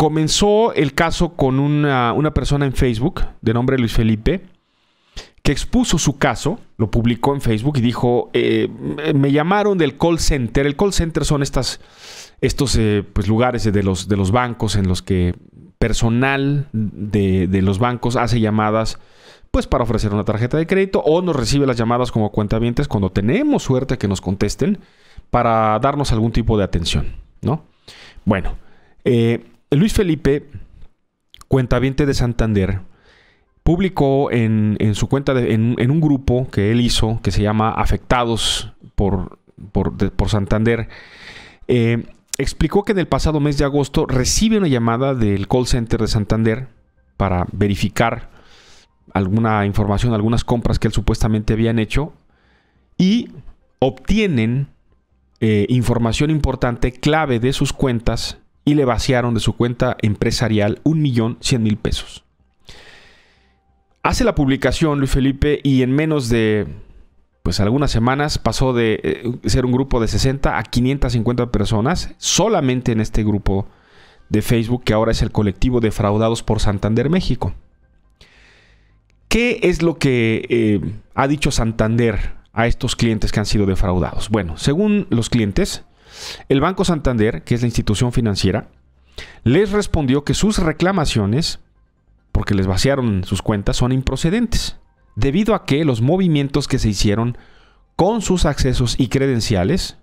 Comenzó el caso con una, persona en Facebook de nombre Luis Felipe que expuso su caso, lo publicó en Facebook y dijo, eh, me llamaron del call center. El call center son estas, estos eh, pues, lugares de los, de los bancos en los que personal de, los bancos hace llamadas pues para ofrecer una tarjeta de crédito o nos recibe las llamadas como cuentavientes cuando tenemos suerte que nos contesten para darnos algún tipo de atención, ¿no? Bueno, eh, Luis Felipe, cuentaviente de Santander, publicó en, su cuenta, en, un grupo que él hizo, que se llama Afectados por, por, Santander, eh, explicó que en el pasado mes de agosto recibe una llamada del call center de Santander para verificar alguna información, algunas compras que él supuestamente habían hecho y obtienen eh, información importante, clave de sus cuentas y le vaciaron de su cuenta empresarial un millón cien mil pesos. Hace la publicación Luis Felipe y en menos de pues algunas semanas pasó de eh, ser un grupo de 60 a 550 personas solamente en este grupo de Facebook que ahora es el colectivo defraudados por Santander México. ¿Qué es lo que eh, ha dicho Santander a estos clientes que han sido defraudados? Bueno, según los clientes, el Banco Santander, que es la institución financiera, les respondió que sus reclamaciones, porque les vaciaron sus cuentas, son improcedentes, debido a que los movimientos que se hicieron con sus accesos y credenciales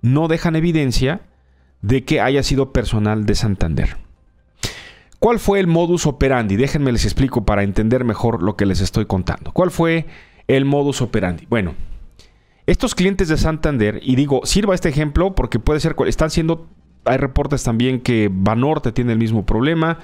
no dejan evidencia de que haya sido personal de Santander. ¿Cuál fue el modus operandi? Déjenme les explico para entender mejor lo que les estoy contando. ¿Cuál fue el modus operandi? Bueno, estos clientes de Santander, y digo, sirva este ejemplo porque puede ser, están siendo, hay reportes también que Banorte tiene el mismo problema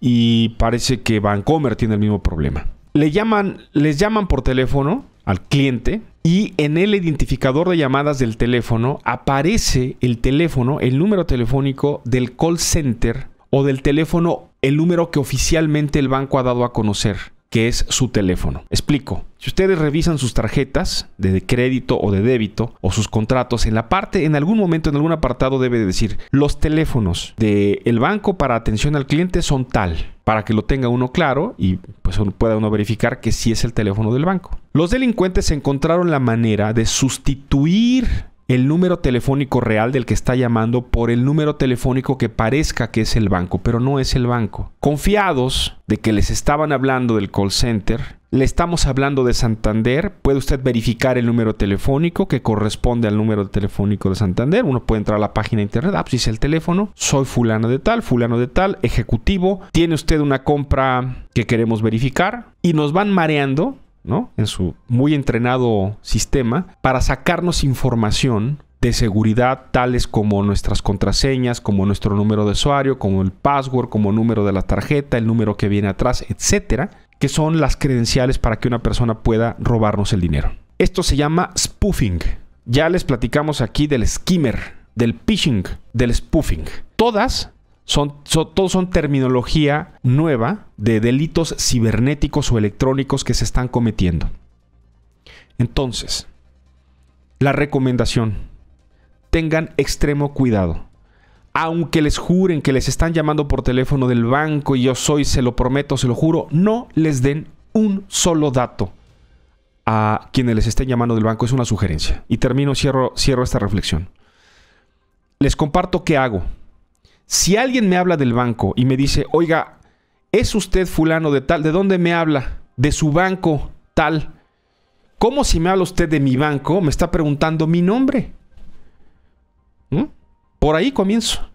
y parece que Bancomer tiene el mismo problema. Le llaman, les llaman por teléfono al cliente y en el identificador de llamadas del teléfono aparece el teléfono, el número telefónico del call center o del teléfono, el número que oficialmente el banco ha dado a conocer que es su teléfono. Explico. Si ustedes revisan sus tarjetas de crédito o de débito o sus contratos, en la parte, en algún momento, en algún apartado debe decir, los teléfonos del banco para atención al cliente son tal, para que lo tenga uno claro y pues pueda uno verificar que sí es el teléfono del banco. Los delincuentes encontraron la manera de sustituir el número telefónico real del que está llamando por el número telefónico que parezca que es el banco, pero no es el banco. Confiados de que les estaban hablando del call center, le estamos hablando de Santander, puede usted verificar el número telefónico que corresponde al número telefónico de Santander, uno puede entrar a la página de internet, ah, pues el teléfono, soy fulano de tal, fulano de tal, ejecutivo, tiene usted una compra que queremos verificar y nos van mareando en su muy entrenado sistema para sacarnos información de seguridad tales como nuestras contraseñas, como nuestro número de usuario, como el password, como número de la tarjeta, el número que viene atrás, etcétera, que son las credenciales para que una persona pueda robarnos el dinero. Esto se llama spoofing. Ya les platicamos aquí del skimmer, del phishing, del spoofing. Todas son, todos son terminología nueva de delitos cibernéticos o electrónicos que se están cometiendo. Entonces, la recomendación, tengan extremo cuidado. Aunque les juren que les están llamando por teléfono del banco y yo soy, se lo prometo, se lo juro, no les den un solo dato a quienes les estén llamando del banco. Es una sugerencia. Y termino, cierro, cierro esta reflexión. Les comparto qué hago. Si alguien me habla del banco y me dice, oiga, ¿es usted fulano de tal? ¿De dónde me habla? De su banco tal. ¿Cómo si me habla usted de mi banco? Me está preguntando mi nombre. ¿Mm? Por ahí comienzo.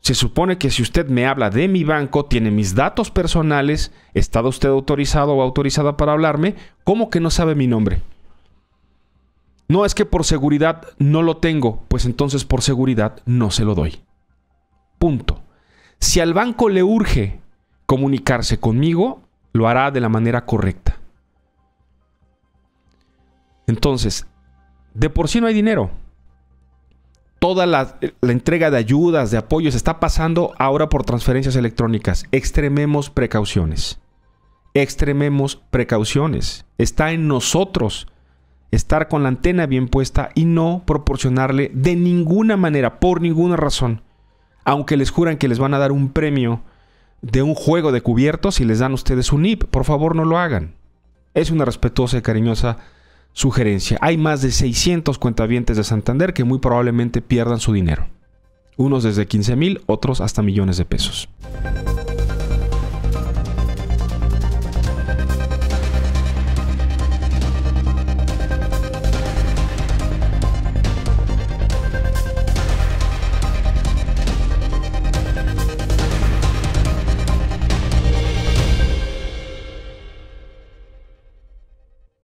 Se supone que si usted me habla de mi banco, tiene mis datos personales, ¿está usted autorizado o autorizada para hablarme? ¿Cómo que no sabe mi nombre? No es que por seguridad no lo tengo, pues entonces por seguridad no se lo doy. Punto. Si al banco le urge comunicarse conmigo, lo hará de la manera correcta. Entonces, de por sí no hay dinero. Toda la, entrega de ayudas, de apoyos, está pasando ahora por transferencias electrónicas. Extrememos precauciones. Extrememos precauciones. Está en nosotros estar con la antena bien puesta y no proporcionarle de ninguna manera, por ninguna razón, aunque les juran que les van a dar un premio de un juego de cubiertos y les dan ustedes un IP. Por favor, no lo hagan. Es una respetuosa y cariñosa sugerencia. Hay más de 600 cuentavientes de Santander que muy probablemente pierdan su dinero. Unos desde 15 mil, otros hasta millones de pesos.